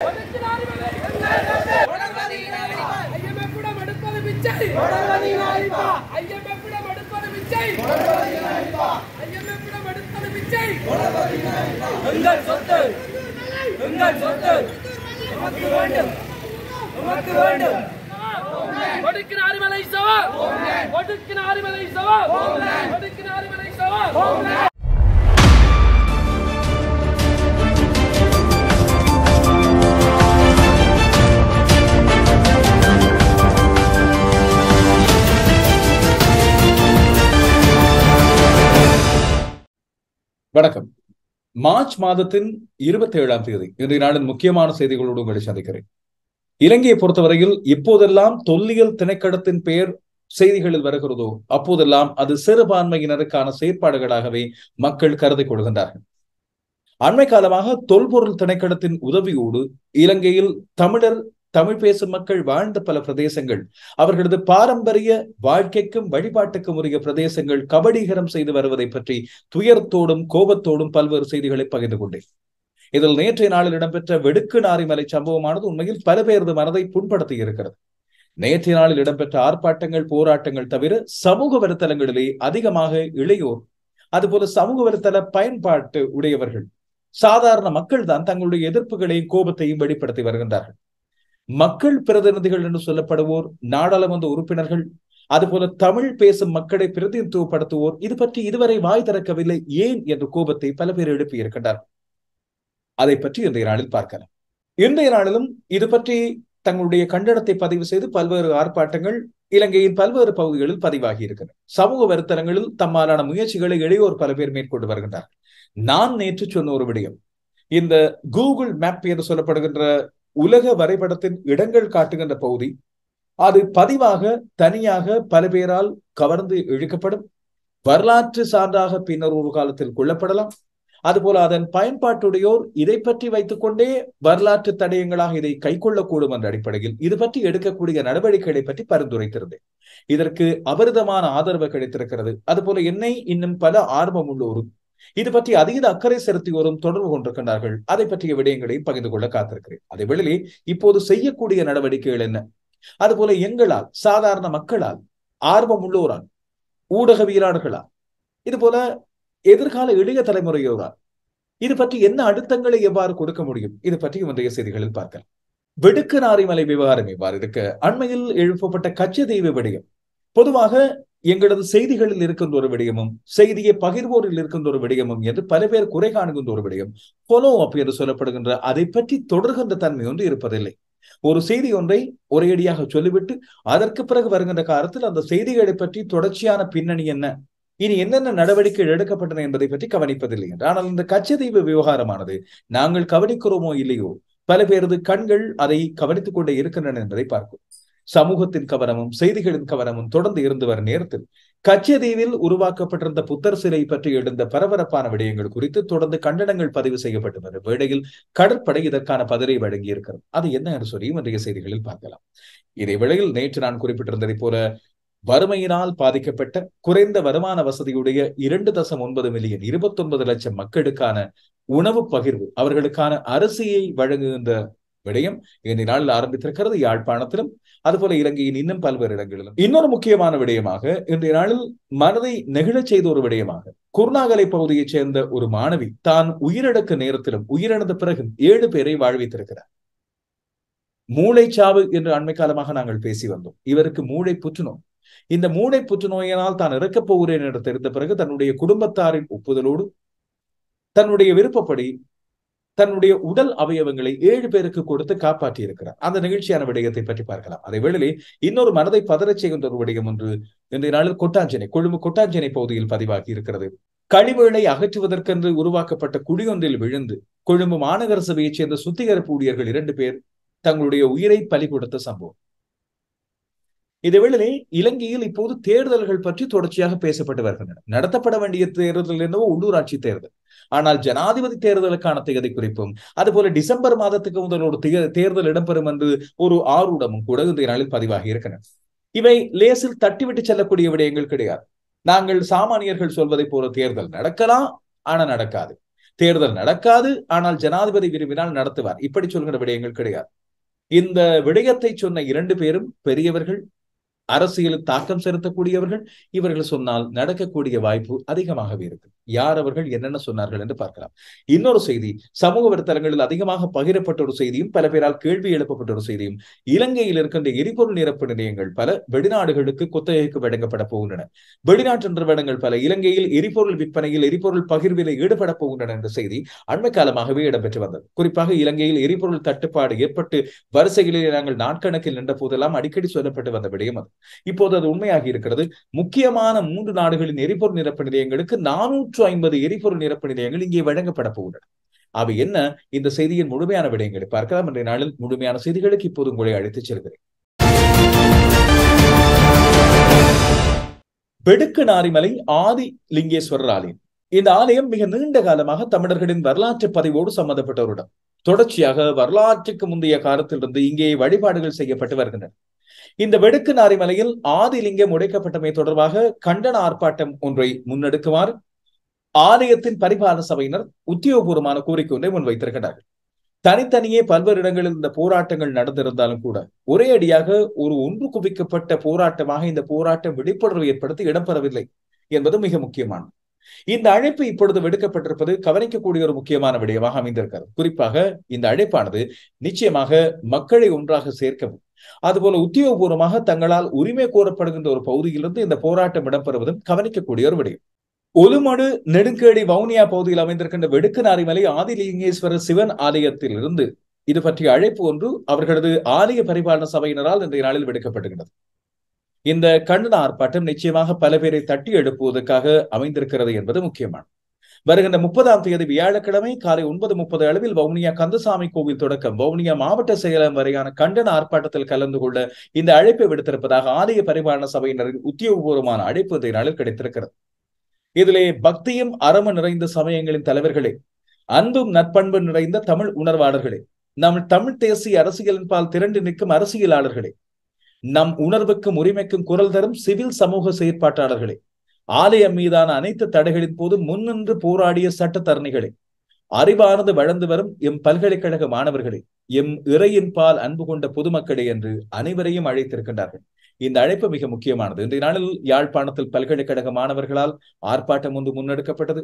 எங்கள் சொத்து எங்கள் சொத்து நமக்கு வேண்டும் நமக்கு வேண்டும் ஒடுக்கின அரிமலை சவா ஒடுக்கின அரிமலை சவா வணக்கம் மார்ச் மாதத்தின் இருபத்தி ஏழாம் தேதி இன்றைய நாளின் முக்கியமான செய்திகளோடு உங்களை சந்திக்கிறேன் இலங்கையை பொறுத்தவரையில் இப்போதெல்லாம் தொல்லியல் திணைக்களத்தின் பெயர் செய்திகளில் வருகிறதோ அப்போதெல்லாம் அது சிறுபான்மையினருக்கான செயற்பாடுகளாகவே மக்கள் கருதி கொள்கின்றார்கள் அண்மை காலமாக தொல்பொருள் திணைக்களத்தின் உதவியோடு இலங்கையில் தமிழர் தமிழ் பேசும் மக்கள் வாழ்ந்த பல பிரதேசங்கள் அவர்களது பாரம்பரிய வாழ்க்கைக்கும் வழிபாட்டுக்கும் உரிய பிரதேசங்கள் கபடீகரம் செய்து வருவதை பற்றி துயரத்தோடும் கோபத்தோடும் பல்வேறு செய்திகளை பகிர்ந்து கொண்டேன் இதில் நேற்றைய நாளில் இடம்பெற்ற வெடுக்கு நாரிமலை சம்பவமானது உண்மையில் பல பேரது மனதை புண்படுத்தி இருக்கிறது நேற்றைய நாளில் இடம்பெற்ற ஆர்ப்பாட்டங்கள் போராட்டங்கள் தவிர சமூக வலைத்தளங்களிலே அதிகமாக இளையோர் அதுபோல சமூக வலைத்தள பயன்பாட்டு உடையவர்கள் சாதாரண மக்கள் தான் தங்களுடைய எதிர்ப்புகளையும் கோபத்தையும் வெளிப்படுத்தி வருகின்றார்கள் மக்கள் பிரதிநிதிகள் என்று சொல்லப்படுவோர் நாடாளுமன்ற உறுப்பினர்கள் அதுபோல தமிழ் பேசும் மக்களை பிரதிநிதித்துவப்படுத்துவோர் இது பற்றி இதுவரை வாய் திறக்கவில்லை ஏன் என்ற கோபத்தை பல பேர் எழுப்பியிருக்கின்றார்கள் அதை பற்றி இன்றைய நாளில் பார்க்கலாம் இன்றைய நாளிலும் இது பற்றி தங்களுடைய கண்டனத்தை பதிவு செய்து பல்வேறு ஆர்ப்பாட்டங்கள் இலங்கையின் பல்வேறு பகுதிகளில் பதிவாகி இருக்கிறது சமூக வருத்தனங்களில் தம்மாலான முயற்சிகளை இளையோர் பல பேர் மேற்கொண்டு வருகின்றார் நான் நேற்று சொன்ன ஒரு விடயம் இந்த கூகுள் மேப் என்று சொல்லப்படுகின்ற உலக வரைபடத்தின் இடங்கள் காட்டுகின்ற பகுதி அது பதிவாக தனியாக பல பேரால் கவர்ந்து இழுக்கப்படும் வரலாற்று சார்ந்தாக பின்னர் ஒரு காலத்தில் கொள்ளப்படலாம் அதுபோல அதன் பயன்பாட்டுடையோர் இதை பற்றி வைத்துக்கொண்டே வரலாற்று தடயங்களாக இதை கை கொள்ளக்கூடும் என்ற அடிப்படையில் இது பற்றி எடுக்கக்கூடிய நடவடிக்கைகளை பற்றி பரிந்துரைத்திருந்தேன் இதற்கு அபரிதமான ஆதரவு கிடைத்திருக்கிறது அதுபோல என்னை இன்னும் பல ஆர்வம் உள்ளோரும் இது பற்றி அதிக அக்கறை செலுத்தி வரும் தொடர்பு கொண்டிருக்கின்றார்கள் அதை பற்றிய விடயங்களையும் பகிர்ந்து கொள்ள காத்திருக்கிறேன் அதே வேளையில் இப்போது செய்யக்கூடிய நடவடிக்கைகள் என்ன அதுபோல எங்களால் சாதாரண மக்களால் ஆர்வம் உள்ளோரால் ஊடகவியலாளர்களால் இது போல எதிர்கால இளைய தலைமுறையோரால் இது பற்றி என்ன அழுத்தங்களை எவ்வாறு கொடுக்க முடியும் இது பற்றி இன்றைய செய்திகளில் பார்க்கலாம் வெடுக்கு நாரிமலை விவகாரம் இவ்வாறு இருக்க அண்மையில் எழுப்பப்பட்ட கச்சதீவு விடயம் பொதுவாக எங்களது செய்திகளில் இருக்கின்ற ஒரு விடயமும் செய்தியை பகிர்வோரில் இருக்கின்ற ஒரு விடயமும் என்று பல பேர் குறை காணுகின்ற ஒரு விடயம் பொலோ அப் என்று சொல்லப்படுகின்ற அதை பற்றி தொடர்கின்ற தன்மை ஒன்று இருப்பதில்லை ஒரு செய்தி ஒன்றை ஒரேடியாக சொல்லிவிட்டு அதற்கு பிறகு வருகின்ற காலத்தில் அந்த செய்திகளை பற்றி தொடர்ச்சியான பின்னணி என்ன இனி என்னென்ன நடவடிக்கைகள் எடுக்கப்பட்டன என்பதை பற்றி கவனிப்பதில்லை என்று ஆனால் இந்த கச்சதீப விவகாரமானது நாங்கள் கவனிக்கிறோமோ இல்லையோ பல பேரது கண்கள் அதை கவனித்துக் கொண்டே இருக்கின்றன என்பதை பார்க்கும் சமூகத்தின் கவனமும் செய்திகளின் கவனமும் தொடர்ந்து இருந்து வரும் நேரத்தில் கச்சதீவில் உருவாக்கப்பட்டிருந்த புத்தர் சிலை பற்றி எழுந்த பரபரப்பான விடயங்கள் குறித்து தொடர்ந்து கண்டனங்கள் பதிவு செய்யப்பட்டு வரும் வேளையில் கடற்படை இதற்கான பதிலை வழங்கியிருக்கிறது அது என்ன என்று சொல்லியும் இன்றைய செய்திகளில் பார்க்கலாம் இதே வேளையில் நேற்று நான் குறிப்பிட்டிருந்ததை போல வறுமையினால் பாதிக்கப்பட்ட குறைந்த வருமான வசதியுடைய இரண்டு தசம் ஒன்பது மில்லியன் இருபத்தி ஒன்பது லட்சம் மக்களுக்கான உணவு பகிர்வு அவர்களுக்கான அரிசியை வழங்குகின்ற விடயம் இன்றைய நாளில் ஆரம்பித்திருக்கிறது யாழ்ப்பாணத்திலும் அதுபோல இலங்கையின் இன்னும் பல்வேறு இடங்களிலும் இன்னொரு முக்கியமான விடயமாக இன்றைய நாளில் மனதை நெகிழச் செய்த ஒரு விடயமாக குருணாகலை பகுதியைச் சேர்ந்த ஒரு மாணவி தான் உயிரிழக்க நேரத்திலும் உயிரிழந்த பிறகும் ஏழு பேரை வாழ்வித்திருக்கிறார் மூளைச்சாவு என்று அண்மை காலமாக நாங்கள் பேசி வந்தோம் இவருக்கு மூளை புற்றுநோய் இந்த மூளை புற்றுநோயினால் தான் இறக்கப் போகிறேன் என்று தெரிந்த பிறகு தன்னுடைய குடும்பத்தாரின் ஒப்புதலோடு தன்னுடைய விருப்பப்படி தன்னுடைய உடல் அவயவங்களை ஏழு பேருக்கு கொடுத்து காப்பாற்றி இருக்கிறார் அந்த நிகழ்ச்சியான விடயத்தை பற்றி பார்க்கலாம் அதே வேளையில் இன்னொரு மனதை பதறச் செய்கின்ற ஒரு விடயம் ஒன்று இன்றைய நாளில் கொட்டாஞ்சனை கொழும்பு கொட்டாஞ்சனை பகுதியில் பதிவாகி இருக்கிறது கழிவுகளை அகற்றுவதற்கென்று உருவாக்கப்பட்ட குழியொன்றில் விழுந்து கொழும்பு மாநகர சபையைச் சேர்ந்த சுத்திகரப்பு ஊழியர்கள் இரண்டு பேர் தங்களுடைய உயிரை பலி கொடுத்த சம்பவம் இதேவேளை இலங்கையில் இப்போது தேர்தல்கள் பற்றி தொடர்ச்சியாக பேசப்பட்டு வருகின்றன நடத்தப்பட வேண்டிய தேர்தல் என்னவோ உள்ளூராட்சி தேர்தல் ஆனால் ஜனாதிபதி தேர்தலுக்கான தேதி குறிப்பும் அதுபோல டிசம்பர் மாதத்துக்கு முதல் ஒரு தேர்தல் இடம்பெறும் என்று ஒரு ஆர்வடமும் கூட இந்த நாளில் பதிவாகி இருக்கின்றன இவை லேசில் தட்டிவிட்டு செல்லக்கூடிய விடயங்கள் கிடையாது நாங்கள் சாமானியர்கள் சொல்வதை போல தேர்தல் நடக்கலாம் ஆனா நடக்காது தேர்தல் நடக்காது ஆனால் ஜனாதிபதி விரும்பினால் நடத்துவார் இப்படி சொல்கிற விடயங்கள் கிடையாது இந்த விடயத்தை சொன்ன இரண்டு பேரும் பெரியவர்கள் அரசியலில் தாக்கம் செலுத்தக்கூடியவர்கள் இவர்கள் சொன்னால் நடக்கக்கூடிய வாய்ப்பு அதிகமாகவே இருக்கு யார் அவர்கள் என்னென்ன சொன்னார்கள் என்று பார்க்கலாம் இன்னொரு செய்தி சமூக வலைத்தளங்களில் அதிகமாக பகிரப்பட்ட ஒரு செய்தியும் பல பேரால் கேள்வி எழுப்பப்பட்ட ஒரு செய்தியும் இலங்கையில் இருக்கின்ற எரிபொருள் நிரப்பு நிலையங்கள் பல வெளிநாடுகளுக்கு குத்தகைக்கு வழங்கப்பட போகின்றன வெளிநாட்டு நிறுவனங்கள் பல இலங்கையில் எரிபொருள் விற்பனையில் எரிபொருள் பகிர்வில் ஈடுபட போகின்றன என்ற செய்தி அண்மை காலமாகவே இடம்பெற்று வந்தது குறிப்பாக இலங்கையில் எரிபொருள் தட்டுப்பாடு ஏற்பட்டு வரிசைகளில் நாங்கள் நாட்கணக்கில் நின்ற போதெல்லாம் அடிக்கடி சொல்லப்பட்டு வந்த விடயம் அது இப்போது அது உண்மையாகி இருக்கிறது முக்கியமான மூன்று நாடுகளின் எரிபொருள் நிரப்பு நிலையங்களுக்கு நானூற்று நூற்று ஐம்பது எரிபொருள் நிரப்பு நிலையங்கள் இங்கே வழங்கப்பட போகின்றன அவை என்ன இந்த செய்தியின் முழுமையான விடயங்களை பார்க்கலாம் இன்றைய நாளில் முழுமையான செய்திகளுக்கு இப்போது உங்களை அழைத்துச் செல்கிறேன் வெடுக்கு நாரிமலை ஆதி லிங்கேஸ்வரர் ஆலயம் இந்த ஆலயம் மிக நீண்ட காலமாக தமிழர்களின் வரலாற்று பதிவோடு சம்பந்தப்பட்ட தொடர்ச்சியாக வரலாற்றுக்கு முந்தைய காலத்திலிருந்து இங்கே வழிபாடுகள் செய்யப்பட்டு வருகின்றன இந்த வெடுக்கு நாரிமலையில் ஆதி லிங்கம் உடைக்கப்பட்டமை தொடர்பாக கண்டன ஆர்ப்பாட்டம் ஒன்றை முன்னெடுக்குமாறு ஆலயத்தின் பரிபாலன சபையினர் உத்தியோகபூர்வமான கோரிக்கை ஒன்றை முன்வைத்திருக்கிறார்கள் தனித்தனியே பல்வேறு இடங்களில் இந்த போராட்டங்கள் நடந்திருந்தாலும் கூட ஒரே அடியாக ஒரு ஒன்று குவிக்கப்பட்ட போராட்டமாக இந்த போராட்டம் விழிப்புணர்வு ஏற்படுத்தி இடம்பெறவில்லை என்பது மிக முக்கியமானது இந்த அழைப்பு இப்பொழுது விடுக்கப்பட்டிருப்பது கவனிக்கக்கூடிய ஒரு முக்கியமான விடயமாக அமைந்திருக்கிறது குறிப்பாக இந்த அழைப்பானது நிச்சயமாக மக்களை ஒன்றாக சேர்க்கவும் அதுபோல உத்தியோகபூர்வமாக தங்களால் உரிமை கோரப்படுகின்ற ஒரு பகுதியிலிருந்து இந்த போராட்டம் இடம்பெறுவதும் கவனிக்கக்கூடிய ஒரு விடயம் ஒலுமடு நெடுங்கேடி வவுனியா பகுதியில் அமைந்திருக்கின்ற வெடுக்கனாரி மலை ஆதிலிங்கேஸ்வரர் சிவன் ஆலயத்தில் இருந்து இது பற்றிய அழைப்பு ஒன்று அவர்களது ஆலய பரிபாலன சபையினரால் இன்றைய நாளில் விடுக்கப்பட்டுகிறது இந்த கண்டன ஆர்ப்பாட்டம் நிச்சயமாக பல பேரை தட்டி எழுப்புவதற்காக அமைந்திருக்கிறது என்பது முக்கியமான வருகின்ற முப்பதாம் தேதி வியாழக்கிழமை காலை ஒன்பது முப்பது அளவில் வவுனியா கந்தசாமி கோவில் தொடக்கம் வவுனியா மாவட்ட செயலகம் வரையான கண்டன ஆர்ப்பாட்டத்தில் கலந்து கொள்ள இந்த அழைப்பை விடுத்திருப்பதாக ஆலய பரிபாலன சபையினரின் உத்தியோகபூர்வமான அழைப்பு இன்றைய நாளில் கிடைத்திருக்கிறது இதிலே பக்தியும் அறம நிறைந்த சமயங்களின் தலைவர்களே அன்பும் நற்பண்பு நிறைந்த தமிழ் உணர்வாளர்களே நம் தமிழ் தேசிய அரசியலின்பால் திரண்டு நிற்கும் அரசியலாளர்களே நம் உணர்வுக்கும் உரிமைக்கும் குரல் தரும் சிவில் சமூக செயற்பாட்டாளர்களே ஆலயம் மீதான அனைத்து தடைகளின் போது முன்னின்று போராடிய சட்டத்தரணிகளே அறிவானது வளர்ந்து வரும் எம் பல்கலைக்கழக மாணவர்களே எம் இறையின்பால் அன்பு கொண்ட பொதுமக்களே என்று அனைவரையும் அழைத்திருக்கின்றார்கள் இந்த அழைப்பு மிக முக்கியமானது இன்றைய நாளில் யாழ்ப்பாணத்தில் பல்கலைக்கழக மாணவர்களால் ஆர்ப்பாட்டம் ஒன்று முன்னெடுக்கப்பட்டது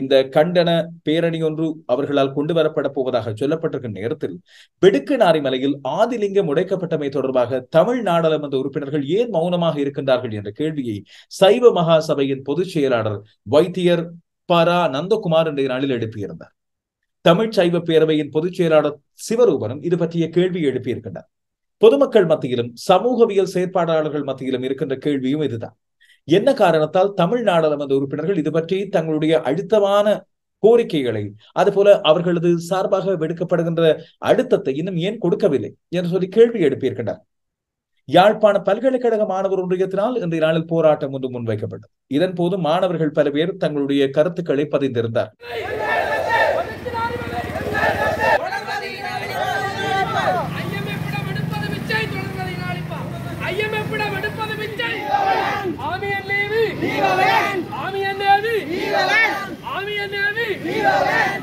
இந்த கண்டன பேரணி ஒன்று அவர்களால் கொண்டு வரப்பட போவதாக சொல்லப்பட்டிருக்கும் நேரத்தில் பெடுக்கனாரி நாரிமலையில் ஆதிலிங்கம் உடைக்கப்பட்டமை தொடர்பாக தமிழ் நாடாளுமன்ற உறுப்பினர்கள் ஏன் மௌனமாக இருக்கின்றார்கள் என்ற கேள்வியை சைவ மகா சபையின் பொதுச் செயலாளர் வைத்தியர் பரா நந்தகுமார் இன்றைய நாளில் எழுப்பியிருந்தார் தமிழ் சைவ பேரவையின் பொதுச் செயலாளர் சிவரூபனும் இது பற்றிய கேள்வி எழுப்பியிருக்கின்றார் பொதுமக்கள் மத்தியிலும் சமூகவியல் செயற்பாடாளர்கள் மத்தியிலும் இருக்கின்ற கேள்வியும் இதுதான் என்ன காரணத்தால் தமிழ் நாடாளுமன்ற உறுப்பினர்கள் இது பற்றி தங்களுடைய அழுத்தமான கோரிக்கைகளை அதுபோல அவர்களது சார்பாக வெடுக்கப்படுகின்ற அழுத்தத்தை இன்னும் ஏன் கொடுக்கவில்லை என்று சொல்லி கேள்வி எழுப்பியிருக்கின்றார் யாழ்ப்பாண பல்கலைக்கழக மாணவர் ஒன்றியத்தினால் இந்த நாளில் போராட்டம் ஒன்று முன்வைக்கப்பட்டது இதன் போது மாணவர்கள் பல பேர் தங்களுடைய கருத்துக்களை பதிந்திருந்தார்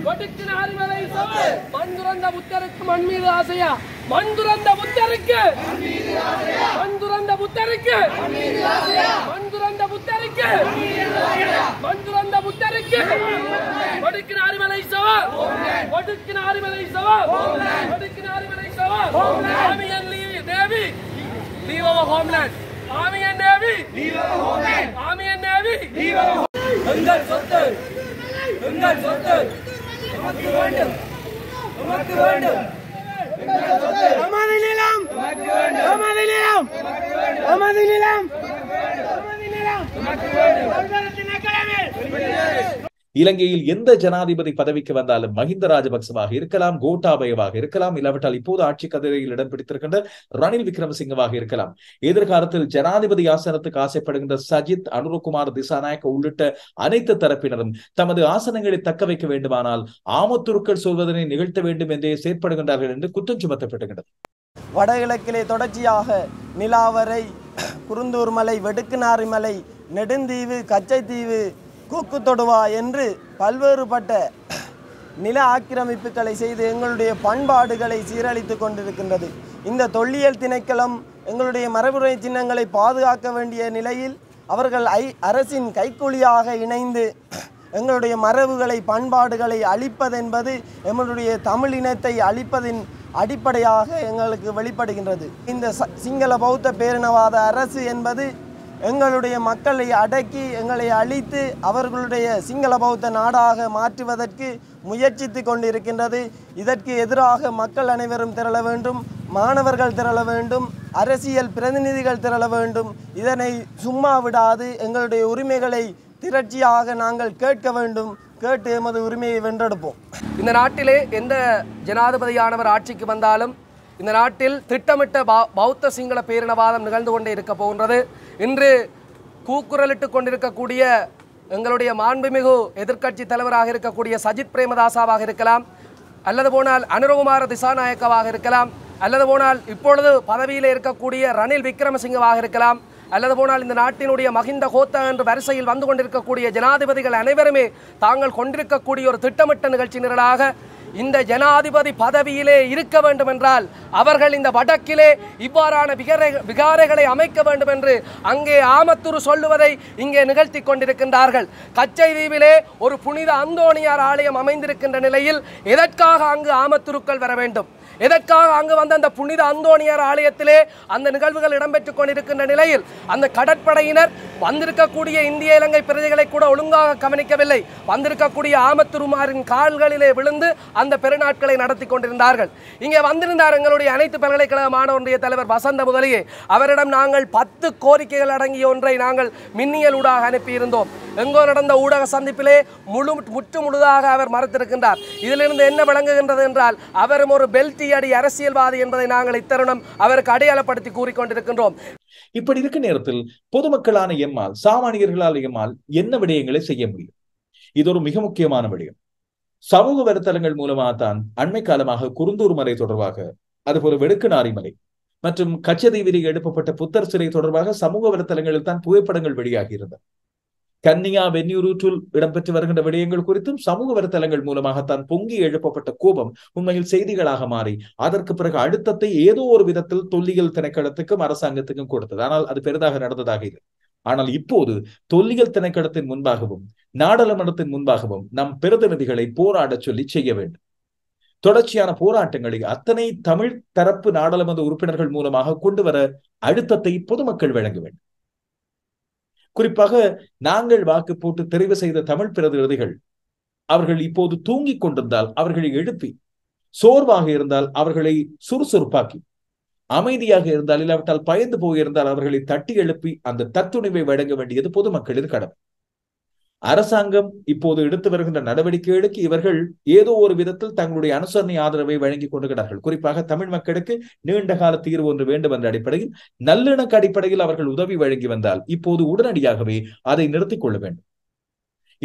கொடுக்கிற அறிவலை சொல்லு மண் துறந்த புத்தருக்கு மண் மீது ஆசையா மண் துறந்த புத்தருக்கு மண் துறந்த புத்தருக்கு மண் துறந்த புத்தருக்கு மண் துறந்த புத்தருக்கு கொடுக்கிற அறிவலை சவா கொடுக்கிற அறிவலை சவா கொடுக்கிற அறிவலை சவா சொத்து எங்கள் சொத்து நமக்கு வேண்டும் நமக்கு வேண்டும் நமது நிலம் நமது நிலம் நமது நிலம் நமது நிலம் இலங்கையில் எந்த ஜனாதிபதி பதவிக்கு வந்தாலும் மஹிந்த ராஜபக்சவாக இருக்கலாம் கோட்டாபயவாக இருக்கலாம் இல்லாவிட்டால் இப்போது ஆட்சி கதிரையில் இடம் பிடித்திருக்கின்ற ரணில் விக்ரமசிங்கவாக இருக்கலாம் எதிர்காலத்தில் ஜனாதிபதி ஆசனத்துக்கு ஆசைப்படுகின்ற சஜித் அனுரகுமார் திசாநாயக்க உள்ளிட்ட அனைத்து தரப்பினரும் தமது ஆசனங்களை தக்க வைக்க வேண்டுமானால் ஆமத்துருக்கள் சொல்வதனை நிகழ்த்த வேண்டும் என்றே செயற்படுகின்றார்கள் என்று குற்றம் சுமத்தப்பட்டுகின்றது வடகிழக்கிலே தொடர்ச்சியாக நிலாவரை குருந்தூர் மலை வெடுக்குநாரி மலை நெடுந்தீவு கச்சைத்தீவு கூக்கு தொடுவா என்று பல்வேறுபட்ட நில ஆக்கிரமிப்புகளை செய்து எங்களுடைய பண்பாடுகளை சீரழித்து கொண்டிருக்கின்றது இந்த தொல்லியல் திணைக்களம் எங்களுடைய மரபுரை சின்னங்களை பாதுகாக்க வேண்டிய நிலையில் அவர்கள் ஐ அரசின் கைக்கூலியாக இணைந்து எங்களுடைய மரபுகளை பண்பாடுகளை அழிப்பதென்பது எங்களுடைய தமிழ் இனத்தை அழிப்பதின் அடிப்படையாக எங்களுக்கு வெளிப்படுகின்றது இந்த சிங்கள பௌத்த பேரினவாத அரசு என்பது எங்களுடைய மக்களை அடக்கி எங்களை அழித்து அவர்களுடைய சிங்கள பௌத்த நாடாக மாற்றுவதற்கு முயற்சித்து கொண்டிருக்கின்றது இதற்கு எதிராக மக்கள் அனைவரும் திரள வேண்டும் மாணவர்கள் திரள வேண்டும் அரசியல் பிரதிநிதிகள் திரள வேண்டும் இதனை சும்மா விடாது எங்களுடைய உரிமைகளை திரட்சியாக நாங்கள் கேட்க வேண்டும் கேட்டு எமது உரிமையை வென்றெடுப்போம் இந்த நாட்டிலே எந்த ஜனாதிபதியானவர் ஆட்சிக்கு வந்தாலும் இந்த நாட்டில் திட்டமிட்ட பௌத்த சிங்கள பேரினவாதம் நிகழ்ந்து கொண்டே இருக்க போகின்றது இன்று கூக்குரலிட்டு கொண்டிருக்கக்கூடிய எங்களுடைய மாண்புமிகு எதிர்க்கட்சி தலைவராக இருக்கக்கூடிய சஜித் பிரேமதாசாவாக இருக்கலாம் அல்லது போனால் அனுரகுமார திசாநாயக்கவாக இருக்கலாம் அல்லது போனால் இப்பொழுது பதவியில் இருக்கக்கூடிய ரணில் விக்ரமசிங்கவாக இருக்கலாம் அல்லது போனால் இந்த நாட்டினுடைய மகிந்த கோத்தா என்று வரிசையில் வந்து கொண்டிருக்கக்கூடிய ஜனாதிபதிகள் அனைவருமே தாங்கள் கொண்டிருக்கக்கூடிய ஒரு திட்டமிட்ட நிகழ்ச்சி நிரலாக இந்த ஜனாதிபதி பதவியிலே இருக்க வேண்டும் என்றால் அவர்கள் இந்த வடக்கிலே இவ்வாறான விகாரைகளை அமைக்க வேண்டும் என்று அங்கே ஆமத்துரு சொல்லுவதை இங்கே நிகழ்த்தி கொண்டிருக்கின்றார்கள் கச்சை தீவிலே ஒரு புனித அந்தோணியார் ஆலயம் அமைந்திருக்கின்ற நிலையில் எதற்காக அங்கு ஆமத்துருக்கள் வர வேண்டும் எதற்காக அங்கு வந்த அந்த புனித அந்தோணியர் ஆலயத்திலே அந்த நிகழ்வுகள் இடம்பெற்றுக் கொண்டிருக்கின்ற நிலையில் அந்த கடற்படையினர் வந்திருக்கக்கூடிய இந்திய இலங்கை பிரஜைகளை கூட ஒழுங்காக கவனிக்கவில்லை வந்திருக்கக்கூடிய ஆமத்துருமாரின் கால்களிலே விழுந்து அந்த பெருநாட்களை நடத்தி கொண்டிருந்தார்கள் இங்கே வந்திருந்தார் எங்களுடைய அனைத்து பல்கலைக்கழக மாணவருடைய தலைவர் வசந்த முதலியே அவரிடம் நாங்கள் பத்து கோரிக்கைகள் அடங்கிய ஒன்றை நாங்கள் மின்னியல் ஊடாக அனுப்பியிருந்தோம் எங்கோ நடந்த ஊடக சந்திப்பிலே முழு முற்று முழுதாக அவர் மறுத்திருக்கின்றார் இதிலிருந்து என்ன விளங்குகின்றது என்றால் அவரும் ஒரு பெல்டி கொடியடி அரசியல்வாதி என்பதை நாங்கள் இத்தருணம் அவருக்கு அடையாளப்படுத்தி கூறிக்கொண்டிருக்கின்றோம் இப்படி இருக்க நேரத்தில் பொதுமக்களான எம்மால் சாமானியர்களால் எம்மால் என்ன விடயங்களை செய்ய முடியும் இது ஒரு மிக முக்கியமான விடயம் சமூக வலைத்தளங்கள் மூலமாக தான் அண்மை காலமாக குறுந்தூர் மலை தொடர்பாக அதுபோல வெடுக்கநாரி மலை மற்றும் கச்சதீவிரி எழுப்பப்பட்ட புத்தர் சிலை தொடர்பாக சமூக வலைத்தளங்களில் தான் புகைப்படங்கள் வெளியாகி இருந்தன கன்னியா வெந்நீரூற்றில் இடம்பெற்று வருகின்ற விடயங்கள் குறித்தும் சமூக வலைத்தளங்கள் மூலமாகத்தான் பொங்கி எழுப்பப்பட்ட கோபம் உண்மையில் செய்திகளாக மாறி அதற்கு பிறகு அழுத்தத்தை ஏதோ ஒரு விதத்தில் தொல்லியல் திணைக்களத்துக்கும் அரசாங்கத்துக்கும் கொடுத்தது ஆனால் அது பெரிதாக நடந்ததாக இல்லை ஆனால் இப்போது தொல்லியல் திணைக்களத்தின் முன்பாகவும் நாடாளுமன்றத்தின் முன்பாகவும் நம் பிரதிநிதிகளை போராடச் சொல்லி செய்ய வேண்டும் தொடர்ச்சியான போராட்டங்களை அத்தனை தமிழ் தரப்பு நாடாளுமன்ற உறுப்பினர்கள் மூலமாக கொண்டு வர அழுத்தத்தை பொதுமக்கள் வழங்க வேண்டும் குறிப்பாக நாங்கள் வாக்கு போட்டு தெரிவு செய்த தமிழ் பிரதிநிதிகள் அவர்கள் இப்போது தூங்கிக் கொண்டிருந்தால் அவர்களை எழுப்பி சோர்வாக இருந்தால் அவர்களை சுறுசுறுப்பாக்கி அமைதியாக இருந்தால் இல்லாவிட்டால் பயந்து போயிருந்தால் அவர்களை தட்டி எழுப்பி அந்த தத்துணிவை வழங்க வேண்டியது பொதுமக்களின் கடமை அரசாங்கம் இப்போது எடுத்து வருகின்ற நடவடிக்கைகளுக்கு இவர்கள் ஏதோ ஒரு விதத்தில் தங்களுடைய அனுசரணை ஆதரவை வழங்கி கொண்டுகிறார்கள் குறிப்பாக தமிழ் மக்களுக்கு நீண்ட கால தீர்வு ஒன்று வேண்டும் என்ற அடிப்படையில் நல்லிணக்க அடிப்படையில் அவர்கள் உதவி வழங்கி வந்தால் இப்போது உடனடியாகவே அதை நிறுத்திக் கொள்ள வேண்டும்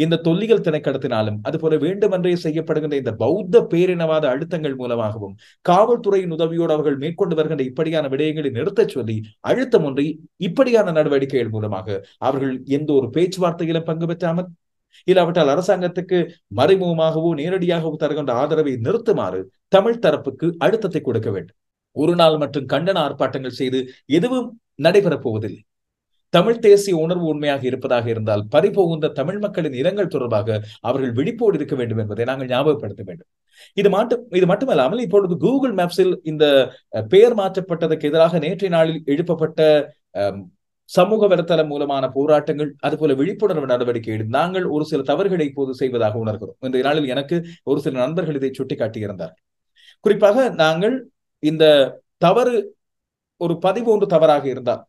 இந்த தொல்லிகள் திணைக்களத்தினாலும் அதுபோல வேண்டுமென்றே செய்யப்படுகின்ற இந்த பௌத்த பேரினவாத அழுத்தங்கள் மூலமாகவும் காவல்துறையின் உதவியோடு அவர்கள் மேற்கொண்டு வருகின்ற இப்படியான விடயங்களை நிறுத்தச் சொல்லி அழுத்தம் ஒன்றி இப்படியான நடவடிக்கைகள் மூலமாக அவர்கள் எந்த ஒரு பேச்சுவார்த்தையிலும் பங்கு பெற்றாமல் இல்லாவிட்டால் அரசாங்கத்துக்கு மறைமுகமாகவோ நேரடியாகவோ தருகின்ற ஆதரவை நிறுத்துமாறு தமிழ் தரப்புக்கு அழுத்தத்தை கொடுக்க வேண்டும் ஒரு நாள் மற்றும் கண்டன ஆர்ப்பாட்டங்கள் செய்து எதுவும் நடைபெறப் போவதில்லை தமிழ் தேசிய உணர்வு உண்மையாக இருப்பதாக இருந்தால் பறிபோகுந்த தமிழ் மக்களின் இரங்கல் தொடர்பாக அவர்கள் விழிப்போடு இருக்க வேண்டும் என்பதை நாங்கள் ஞாபகப்படுத்த வேண்டும் இது மட்டும் இது மட்டுமல்லாமல் இப்பொழுது கூகுள் மேப்ஸில் இந்த பெயர் மாற்றப்பட்டதற்கு எதிராக நேற்றைய நாளில் எழுப்பப்பட்ட சமூக வலைத்தளம் மூலமான போராட்டங்கள் அதுபோல விழிப்புணர்வு நடவடிக்கை நாங்கள் ஒரு சில தவறுகளை இப்போது செய்வதாக உணர்கிறோம் இந்த நாளில் எனக்கு ஒரு சில நண்பர்கள் இதை சுட்டிக்காட்டியிருந்தார்கள் குறிப்பாக நாங்கள் இந்த தவறு ஒரு பதிவு ஒன்று தவறாக இருந்தால்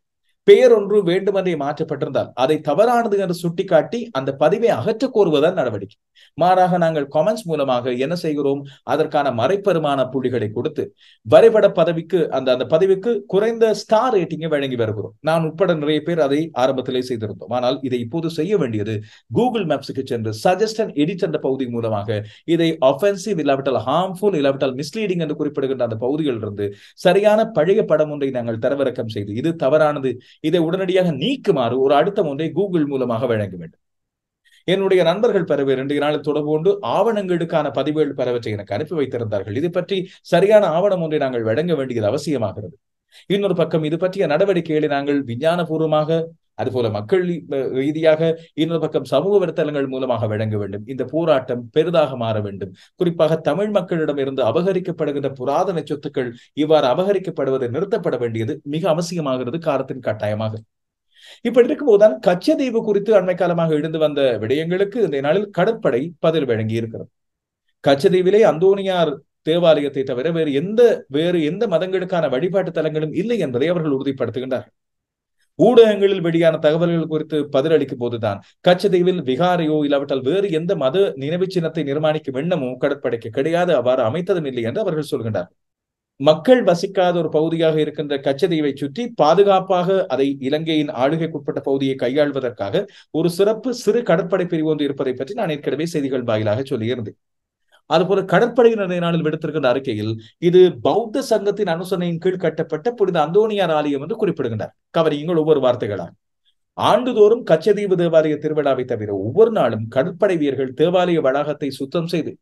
பேரொன்று வேண்டுமென்றே மாற்றப்பட்டிருந்தால் அதை தவறானது என்று சுட்டிக்காட்டி அந்த பதிவை அகற்றக் கோருவதால் நடவடிக்கை மாறாக நாங்கள் கமெண்ட்ஸ் மூலமாக என்ன செய்கிறோம் அதற்கான மறைப்பெருமான புள்ளிகளை கொடுத்து வரைபட பதவிக்கு அந்த அந்த பதவிக்கு குறைந்த ஸ்டார் ரேட்டிங்கை வழங்கி வருகிறோம் நான் உட்பட நிறைய பேர் அதை ஆரம்பத்திலே செய்திருந்தோம் ஆனால் இதை இப்போது செய்ய வேண்டியது கூகுள் மேப்ஸுக்கு சென்று சஜஸ்ட் அண்ட் எடிட் என்ற பகுதி மூலமாக இதை அஃபென்சிவ் இல்லாவிட்டால் ஹார்ம்ஃபுல் இல்லாவிட்டால் மிஸ்லீடிங் என்று குறிப்பிடுகின்ற அந்த பகுதிகளிலிருந்து சரியான பழைய படம் ஒன்றை நாங்கள் தரவிறக்கம் செய்து இது தவறானது இதை உடனடியாக நீக்குமாறு ஒரு அடுத்த ஒன்றை கூகுள் மூலமாக வழங்க வேண்டும் என்னுடைய நண்பர்கள் பரவ இரண்டு நாள் தொடர்பு கொண்டு ஆவணங்களுக்கான பதிவுகள் பெறவற்றை எனக்கு அனுப்பி வைத்திருந்தார்கள் இது பற்றி சரியான ஆவணம் ஒன்றை நாங்கள் வழங்க வேண்டியது அவசியமாகிறது இன்னொரு பக்கம் இது பற்றிய நடவடிக்கைகளை நாங்கள் விஞ்ஞானபூர்வமாக அதுபோல மக்கள் ரீதியாக இன்னொரு பக்கம் சமூக வலைத்தளங்கள் மூலமாக வழங்க வேண்டும் இந்த போராட்டம் பெரிதாக மாற வேண்டும் குறிப்பாக தமிழ் மக்களிடம் இருந்து அபகரிக்கப்படுகின்ற புராதன சொத்துக்கள் இவ்வாறு அபகரிக்கப்படுவதை நிறுத்தப்பட வேண்டியது மிக அவசியமாகிறது காலத்தின் கட்டாயமாக இப்படி இருக்கும்போதுதான் கச்சதீவு குறித்து அண்மை காலமாக எழுந்து வந்த விடயங்களுக்கு இந்த நாளில் கடற்படை பதில் வழங்கி இருக்கிறது கச்சதீவிலே அந்தோனியார் தேவாலயத்தை தவிர வேறு எந்த வேறு எந்த மதங்களுக்கான வழிபாட்டு தலங்களும் இல்லை என்பதை அவர்கள் உறுதிப்படுத்துகின்றார்கள் ஊடகங்களில் வெளியான தகவல்கள் குறித்து பதிலளிக்கும் போதுதான் கச்சதீவில் விகாரையோ இல்லாவிட்டால் வேறு எந்த மத நினைவு சின்னத்தை நிர்மாணிக்கும் எண்ணமும் கடற்படைக்கு கிடையாது அவ்வாறு அமைத்ததும் இல்லை என்று அவர்கள் சொல்கின்றார்கள் மக்கள் வசிக்காத ஒரு பகுதியாக இருக்கின்ற கச்சதீவை சுற்றி பாதுகாப்பாக அதை இலங்கையின் ஆளுகைக்குட்பட்ட பகுதியை கையாள்வதற்காக ஒரு சிறப்பு சிறு கடற்படை பிரிவு ஒன்று இருப்பதை பற்றி நான் ஏற்கனவே செய்திகள் வாயிலாக சொல்லியிருந்தேன் அதுபோல கடற்படையின் நாளில் விடுத்திருக்கின்ற அறிக்கையில் இது பௌத்த சங்கத்தின் அனுசரணையின் கீழ் கட்டப்பட்ட புனித அந்தோனியார் ஆலயம் என்று குறிப்பிடுகின்றார் கவரியுங்கள் ஒவ்வொரு வார்த்தைகளாக ஆண்டுதோறும் கச்சதீவு தேவாலய திருவிழாவை தவிர ஒவ்வொரு நாளும் கடற்படை வீரர்கள் தேவாலய வளாகத்தை சுத்தம் செய்து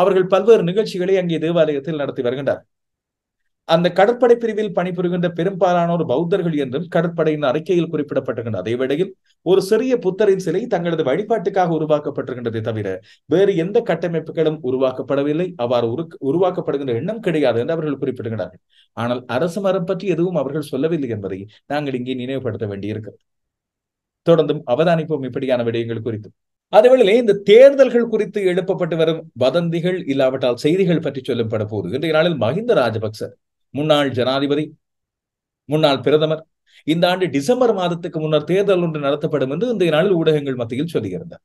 அவர்கள் பல்வேறு நிகழ்ச்சிகளை அங்கே தேவாலயத்தில் நடத்தி வருகின்றனர் அந்த கடற்படை பிரிவில் பணிபுரிகின்ற பெரும்பாலானோர் பௌத்தர்கள் என்றும் கடற்படையின் அறிக்கையில் குறிப்பிடப்பட்டிருக்கின்ற அதே வேளையில் ஒரு சிறிய புத்தரின் சிலை தங்களது வழிபாட்டுக்காக உருவாக்கப்பட்டிருக்கின்றதை தவிர வேறு எந்த கட்டமைப்புகளும் உருவாக்கப்படவில்லை அவ்வாறு உருவாக்கப்படுகின்ற எண்ணம் கிடையாது என்று அவர்கள் குறிப்பிடுகிறார்கள் ஆனால் அரசு மரம் பற்றி எதுவும் அவர்கள் சொல்லவில்லை என்பதை நாங்கள் இங்கே நினைவுபடுத்த வேண்டியிருக்கிறது தொடர்ந்தும் அவதானிப்போம் இப்படியான விடயங்கள் குறித்து அதேவேளையிலே இந்த தேர்தல்கள் குறித்து எழுப்பப்பட்டு வரும் வதந்திகள் இல்லாவிட்டால் செய்திகள் பற்றி சொல்லப்பட போது இன்றைய நாளில் மஹிந்த ராஜபக்ச முன்னாள் ஜனாதிபதி முன்னாள் பிரதமர் இந்த ஆண்டு டிசம்பர் மாதத்துக்கு முன்னர் தேர்தல் ஒன்று நடத்தப்படும் என்று இன்றைய நாளில் ஊடகங்கள் மத்தியில் சொல்லியிருந்தார்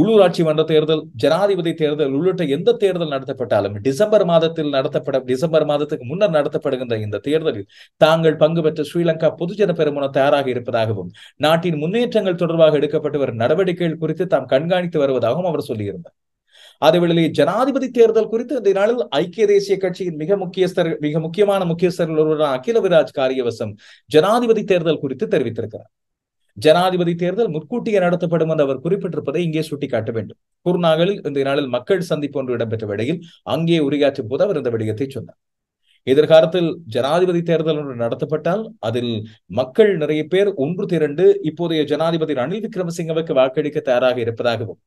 உள்ளூராட்சி மன்ற தேர்தல் ஜனாதிபதி தேர்தல் உள்ளிட்ட எந்த தேர்தல் நடத்தப்பட்டாலும் டிசம்பர் மாதத்தில் நடத்தப்பட டிசம்பர் மாதத்துக்கு முன்னர் நடத்தப்படுகின்ற இந்த தேர்தலில் தாங்கள் பங்கு பெற்ற ஸ்ரீலங்கா பொதுஜன பெருமன தயாராக இருப்பதாகவும் நாட்டின் முன்னேற்றங்கள் தொடர்பாக எடுக்கப்பட்டு வரும் நடவடிக்கைகள் குறித்து தாம் கண்காணித்து வருவதாகவும் அவர் சொல்லியிருந்தார் அதேவேளை ஜனாதிபதி தேர்தல் குறித்து இந்த நாளில் ஐக்கிய தேசிய கட்சியின் மிக முக்கியஸ்தர் மிக முக்கியமான முக்கியஸ்தர்கள் ஒருவரான அகில விராஜ் காரியவசம் ஜனாதிபதி தேர்தல் குறித்து தெரிவித்திருக்கிறார் ஜனாதிபதி தேர்தல் முற்கூட்டியே நடத்தப்படும் என்று அவர் குறிப்பிட்டிருப்பதை இங்கே சுட்டிக்காட்ட வேண்டும் குருநாகலில் இந்த நாளில் மக்கள் சந்திப்பு ஒன்று இடம்பெற்ற வேளையில் அங்கே உரையாற்றும் போது அவர் இந்த விடயத்தை சொன்னார் எதிர்காலத்தில் ஜனாதிபதி தேர்தல் ஒன்று நடத்தப்பட்டால் அதில் மக்கள் நிறைய பேர் ஒன்று திரண்டு இப்போதைய ஜனாதிபதி ரணில் விக்ரமசிங்கவுக்கு வாக்களிக்க தயாராக இருப்பதாகவும்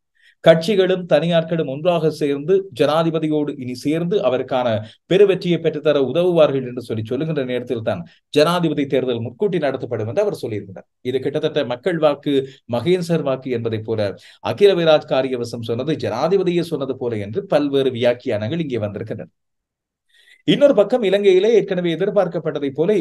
கட்சிகளும் தனியார்களும் ஒன்றாக சேர்ந்து ஜனாதிபதியோடு இனி சேர்ந்து அவருக்கான பெருவெற்றியை பெற்றுத்தர உதவுவார்கள் என்று சொல்லி சொல்லுகின்ற நேரத்தில் தான் ஜனாதிபதி தேர்தல் முன்கூட்டி நடத்தப்படும் என்று அவர் சொல்லியிருந்தார் இது கிட்டத்தட்ட மக்கள் வாக்கு மகேந்தர் வாக்கு என்பதை போல அகில விராஜ் காரியவசம் சொன்னது ஜனாதிபதியே சொன்னது போல என்று பல்வேறு வியாக்கியானங்கள் இங்கே வந்திருக்கின்றன இன்னொரு பக்கம் இலங்கையிலே ஏற்கனவே எதிர்பார்க்கப்பட்டதை போல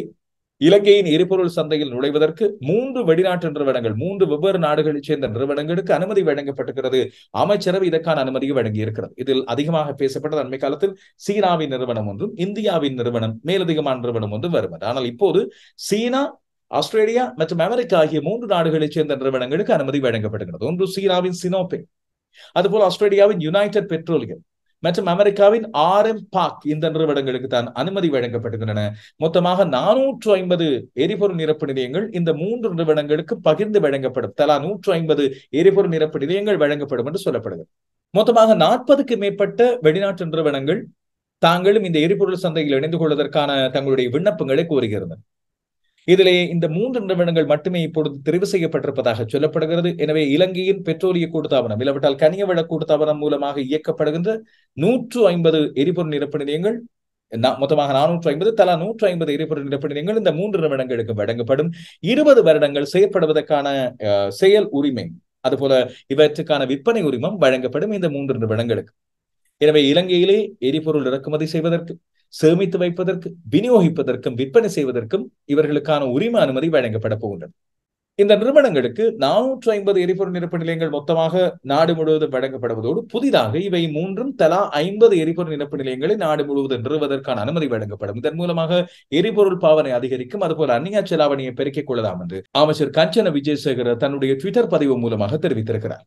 இலங்கையின் எரிபொருள் சந்தையில் நுழைவதற்கு மூன்று வெளிநாட்டு நிறுவனங்கள் மூன்று வெவ்வேறு நாடுகளைச் சேர்ந்த நிறுவனங்களுக்கு அனுமதி வழங்கப்பட்டிருக்கிறது அமைச்சரவை இதற்கான அனுமதியை வழங்கியிருக்கிறது இதில் அதிகமாக பேசப்பட்டது அண்மை காலத்தில் சீனாவின் நிறுவனம் ஒன்றும் இந்தியாவின் நிறுவனம் மேலதிகமான நிறுவனம் ஒன்றும் வரும் ஆனால் இப்போது சீனா ஆஸ்திரேலியா மற்றும் அமெரிக்கா ஆகிய மூன்று நாடுகளைச் சேர்ந்த நிறுவனங்களுக்கு அனுமதி வழங்கப்படுகிறது ஒன்று சீனாவின் சினோபே அதுபோல் ஆஸ்திரேலியாவின் யுனைடெட் பெட்ரோலியம் மற்றும் அமெரிக்காவின் ஆர் எம் பாக் இந்த நிறுவனங்களுக்கு தான் அனுமதி வழங்கப்படுகின்றன மொத்தமாக நானூற்று ஐம்பது எரிபொருள் நிரப்பு நிலையங்கள் இந்த மூன்று நிறுவனங்களுக்கு பகிர்ந்து வழங்கப்படும் தலா நூற்று ஐம்பது எரிபொருள் நிரப்பு நிலையங்கள் வழங்கப்படும் என்று சொல்லப்படுகிறது மொத்தமாக நாற்பதுக்கு மேற்பட்ட வெளிநாட்டு நிறுவனங்கள் தாங்களும் இந்த எரிபொருள் சந்தையில் இணைந்து கொள்வதற்கான தங்களுடைய விண்ணப்பங்களை கூறுகிறது இதிலே இந்த மூன்று நிறுவனங்கள் மட்டுமே இப்பொழுது தெரிவு செய்யப்பட்டிருப்பதாக சொல்லப்படுகிறது எனவே இலங்கையின் பெட்ரோலிய கூட்டுத்தாபனம் இல்லாவிட்டால் வள கூட்டுத்தாபனம் மூலமாக இயக்கப்படுகின்ற நூற்று ஐம்பது எரிபொருள் நிரப்பு நிலையங்கள் மொத்தமாக நானூற்று ஐம்பது தலா நூற்று ஐம்பது எரிபொருள் நிரப்பு நிலையங்கள் இந்த மூன்று நிறுவனங்களுக்கு வழங்கப்படும் இருபது வருடங்கள் செயற்படுவதற்கான செயல் உரிமை அதுபோல இவற்றுக்கான விற்பனை உரிமம் வழங்கப்படும் இந்த மூன்று நிறுவனங்களுக்கு எனவே இலங்கையிலே எரிபொருள் இறக்குமதி செய்வதற்கு சேமித்து வைப்பதற்கு விநியோகிப்பதற்கும் விற்பனை செய்வதற்கும் இவர்களுக்கான உரிமை அனுமதி வழங்கப்பட போகின்றது இந்த நிறுவனங்களுக்கு நானூற்று ஐம்பது எரிபொருள் நிரப்பு நிலையங்கள் மொத்தமாக நாடு முழுவதும் வழங்கப்படுவதோடு புதிதாக இவை மூன்றும் தலா ஐம்பது எரிபொருள் நிரப்பு நிலையங்களை நாடு முழுவதும் நிறுவதற்கான அனுமதி வழங்கப்படும் இதன் மூலமாக எரிபொருள் பாவனை அதிகரிக்கும் அதுபோல அந்நிய செலாவணியை பெருக்கிக் கொள்ளலாம் என்று அமைச்சர் கஞ்சன விஜயசேகர் தன்னுடைய ட்விட்டர் பதிவு மூலமாக தெரிவித்திருக்கிறார்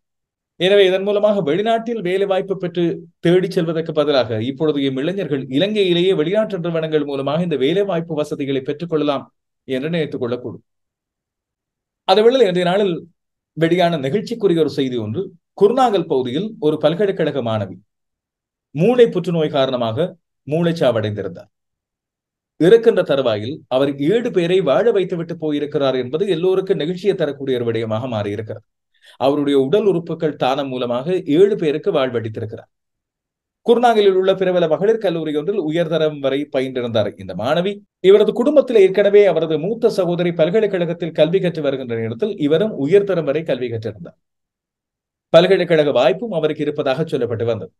எனவே இதன் மூலமாக வெளிநாட்டில் வேலை வாய்ப்பு பெற்று தேடிச் செல்வதற்கு பதிலாக இப்பொழுது இளைஞர்கள் இலங்கையிலேயே வெளிநாட்டு நிறுவனங்கள் மூலமாக இந்த வேலை வாய்ப்பு வசதிகளை பெற்றுக்கொள்ளலாம் என்று நினைத்துக் கொள்ளக்கூடும் அதேவேளை இன்றைய நாளில் வெளியான நிகழ்ச்சிக்குரிய ஒரு செய்தி ஒன்று குருநாகல் பகுதியில் ஒரு பல்கலைக்கழக மாணவி மூளை புற்றுநோய் காரணமாக மூளைச்சாவடைந்திருந்தார் இருக்கின்ற தருவாயில் அவர் ஏழு பேரை வாழ வைத்துவிட்டு போயிருக்கிறார் என்பது எல்லோருக்கும் நிகழ்ச்சியை தரக்கூடிய ஒரு விடயமாக மாறியிருக்கிறது அவருடைய உடல் உறுப்புகள் தானம் மூலமாக ஏழு பேருக்கு வாழ்வடித்திருக்கிறார் குருநாகலில் உள்ள பிரபல மகளிர் கல்லூரி ஒன்றில் உயர்தரம் வரை பயின்றிருந்தார் இந்த மாணவி இவரது குடும்பத்தில் ஏற்கனவே அவரது மூத்த சகோதரி பல்கலைக்கழகத்தில் கல்வி கற்று வருகின்ற நேரத்தில் இவரும் உயர்தரம் வரை கல்வி கற்றிருந்தார் பல்கலைக்கழக வாய்ப்பும் அவருக்கு இருப்பதாக சொல்லப்பட்டு வந்தது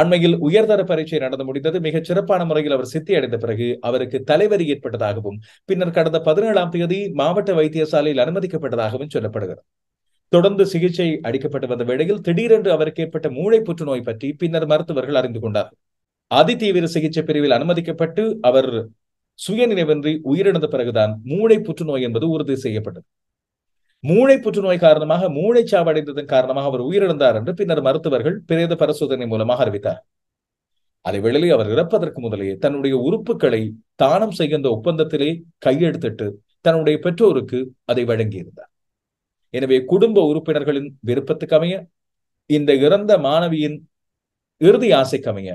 அண்மையில் உயர்தர பரீட்சை நடந்து முடிந்தது மிகச் சிறப்பான முறையில் அவர் சித்தி அடைந்த பிறகு அவருக்கு தலைவரி ஏற்பட்டதாகவும் பின்னர் கடந்த பதினேழாம் தேதி மாவட்ட வைத்தியசாலையில் அனுமதிக்கப்பட்டதாகவும் சொல்லப்படுகிறது தொடர்ந்து சிகிச்சை அளிக்கப்பட்டு வந்த வேளையில் திடீரென்று அவருக்கு ஏற்பட்ட மூளை புற்றுநோய் பற்றி பின்னர் மருத்துவர்கள் அறிந்து கொண்டார் அதிதீவிர சிகிச்சை பிரிவில் அனுமதிக்கப்பட்டு அவர் சுயநினைவின்றி உயிரிழந்த பிறகுதான் மூளை புற்றுநோய் என்பது உறுதி செய்யப்பட்டது மூளை புற்றுநோய் காரணமாக மூளை சாவடைந்ததன் காரணமாக அவர் உயிரிழந்தார் என்று பின்னர் மருத்துவர்கள் பிரேத பரிசோதனை மூலமாக அறிவித்தார் அதை வேளையில் அவர் இறப்பதற்கு முதலே தன்னுடைய உறுப்புகளை தானம் செய்கின்ற ஒப்பந்தத்திலே கையெடுத்துட்டு தன்னுடைய பெற்றோருக்கு அதை வழங்கியிருந்தார் எனவே குடும்ப உறுப்பினர்களின் விருப்பத்துக்கமைய இந்த இறந்த மாணவியின் இறுதி ஆசைக்கமைய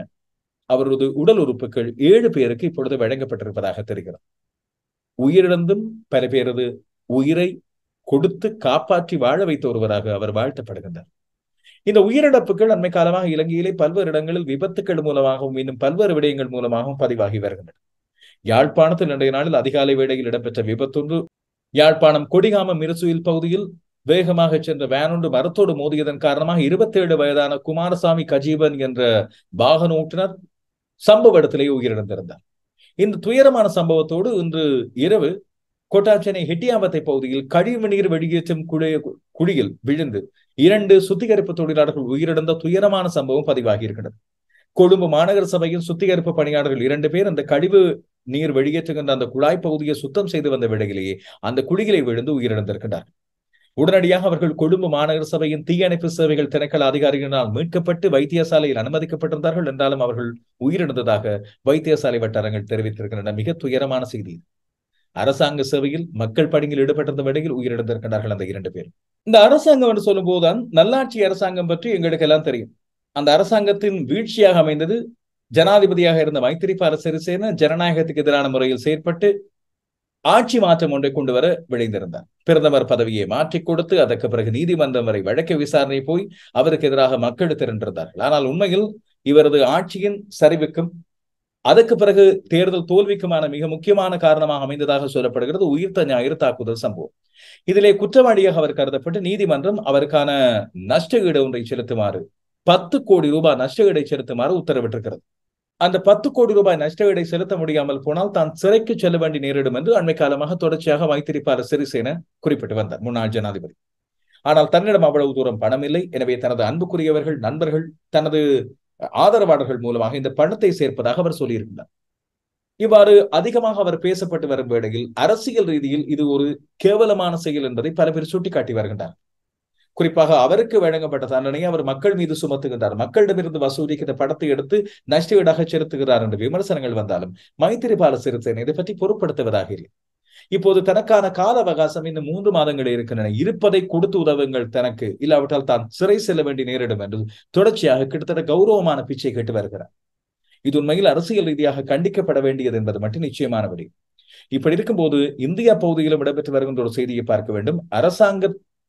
அவரது உடல் உறுப்புகள் ஏழு பேருக்கு இப்பொழுது வழங்கப்பட்டிருப்பதாக தெரிகிறது உயிரிழந்தும் பல பேரது உயிரை கொடுத்து காப்பாற்றி வாழ வைத்து வருவதாக அவர் வாழ்த்தப்படுகின்றார் இந்த உயிரிழப்புகள் அண்மை காலமாக இலங்கையிலே பல்வேறு இடங்களில் விபத்துக்கள் மூலமாகவும் இன்னும் பல்வேறு விடயங்கள் மூலமாகவும் பதிவாகி வருகின்றன யாழ்ப்பாணத்தில் இன்றைய நாளில் அதிகாலை வேளையில் இடம்பெற்ற விபத்தொன்று யாழ்ப்பாணம் கொடிகாம மிருசுயில் பகுதியில் வேகமாக சென்ற வேனொன்று மரத்தோடு மோதியதன் காரணமாக இருபத்தி ஏழு வயதான குமாரசாமி கஜீவன் என்ற வாகன ஓட்டுநர் சம்பவ இடத்திலேயே உயிரிழந்திருந்தார் இந்த துயரமான சம்பவத்தோடு இன்று இரவு கோட்டாச்சேனை ஹெட்டியாம்பத்தை பகுதியில் கழிவு நீர் வெளியேற்றும் குழிய குழியில் விழுந்து இரண்டு சுத்திகரிப்பு தொழிலாளர்கள் உயிரிழந்த துயரமான சம்பவம் பதிவாகி இருக்கிறது கொழும்பு மாநகர சபையின் சுத்திகரிப்பு பணியாளர்கள் இரண்டு பேர் அந்த கழிவு நீர் வெளியேற்றுகின்ற அந்த குழாய் பகுதியை சுத்தம் செய்து வந்த வேளையிலேயே அந்த குழிகளை விழுந்து உயிரிழந்திருக்கிறார்கள் உடனடியாக அவர்கள் கொழும்பு மாநகர சபையின் தீயணைப்பு சேவைகள் திணைக்கள அதிகாரிகளினால் மீட்கப்பட்டு வைத்தியசாலையில் அனுமதிக்கப்பட்டிருந்தார்கள் என்றாலும் அவர்கள் உயிரிழந்ததாக வைத்தியசாலை வட்டாரங்கள் தெரிவித்திருக்கின்றன மிக துயரமான செய்தி அரசாங்க சேவையில் மக்கள் பணியில் ஈடுபட்டிருந்த வேளையில் உயிரிழந்திருக்கிறார்கள் அந்த இரண்டு பேரும் இந்த அரசாங்கம் என்று சொல்லும் போதுதான் நல்லாட்சி அரசாங்கம் பற்றி எங்களுக்கு எல்லாம் தெரியும் அந்த அரசாங்கத்தின் வீழ்ச்சியாக அமைந்தது ஜனாதிபதியாக இருந்த மைத்திரிபால சிறிசேன ஜனநாயகத்துக்கு எதிரான முறையில் செயற்பட்டு ஆட்சி மாற்றம் ஒன்றை கொண்டு வர விளைந்திருந்தார் பிரதமர் பதவியை மாற்றிக் கொடுத்து அதற்கு பிறகு நீதிமன்றம் வரை வழக்கு விசாரணை போய் அவருக்கு எதிராக மக்கள் திரண்டிருந்தார்கள் ஆனால் உண்மையில் இவரது ஆட்சியின் சரிவுக்கும் அதற்கு பிறகு தேர்தல் தோல்விக்குமான மிக முக்கியமான காரணமாக அமைந்ததாக சொல்லப்படுகிறது உயிர்த்த ஞாயிறு தாக்குதல் சம்பவம் இதிலே குற்றவாளியாக அவர் கருதப்பட்டு நீதிமன்றம் அவருக்கான நஷ்ட ஈடு ஒன்றை செலுத்துமாறு பத்து கோடி ரூபாய் நஷ்ட ஈடை செலுத்துமாறு உத்தரவிட்டிருக்கிறது அந்த பத்து கோடி ரூபாய் நஷ்டவீடை செலுத்த முடியாமல் போனால் தான் சிறைக்கு செல்ல வேண்டி நேரிடும் என்று அண்மை காலமாக தொடர்ச்சியாக வைத்திருப்பார் சிறிசேன குறிப்பிட்டு வந்தார் முன்னாள் ஜனாதிபதி ஆனால் தன்னிடம் அவ்வளவு தூரம் பணம் இல்லை எனவே தனது அன்புக்குரியவர்கள் நண்பர்கள் தனது ஆதரவாளர்கள் மூலமாக இந்த பணத்தை சேர்ப்பதாக அவர் சொல்லியிருக்கிறார் இவ்வாறு அதிகமாக அவர் பேசப்பட்டு வரும் வேளையில் அரசியல் ரீதியில் இது ஒரு கேவலமான செயல் என்பதை பல பேர் சுட்டிக்காட்டி வருகின்றனர் குறிப்பாக அவருக்கு வழங்கப்பட்ட தண்டனையை அவர் மக்கள் மீது சுமத்துகின்றார் மக்களிடமிருந்து வசூலிக்கிற படத்தை எடுத்து நஷ்டவீடாக செலுத்துகிறார் என்ற விமர்சனங்கள் வந்தாலும் மைத்திரிபால சிறுத்தை இதை பற்றி பொருட்படுத்துவதாக இல்லை இப்போது தனக்கான கால அவகாசம் இன்னும் மூன்று மாதங்கள் இருக்கின்றன இருப்பதை கொடுத்து உதவுங்கள் தனக்கு இல்லாவிட்டால் தான் சிறை செல்ல வேண்டி நேரிடும் என்று தொடர்ச்சியாக கிட்டத்தட்ட கௌரவமான பிச்சை கேட்டு வருகிறார் இது உண்மையில் அரசியல் ரீதியாக கண்டிக்கப்பட வேண்டியது என்பது மட்டும் நிச்சயமானபடி இப்படி இருக்கும்போது இந்தியா பகுதியிலும் இடம்பெற்று வருகின்ற ஒரு செய்தியை பார்க்க வேண்டும் அரசாங்க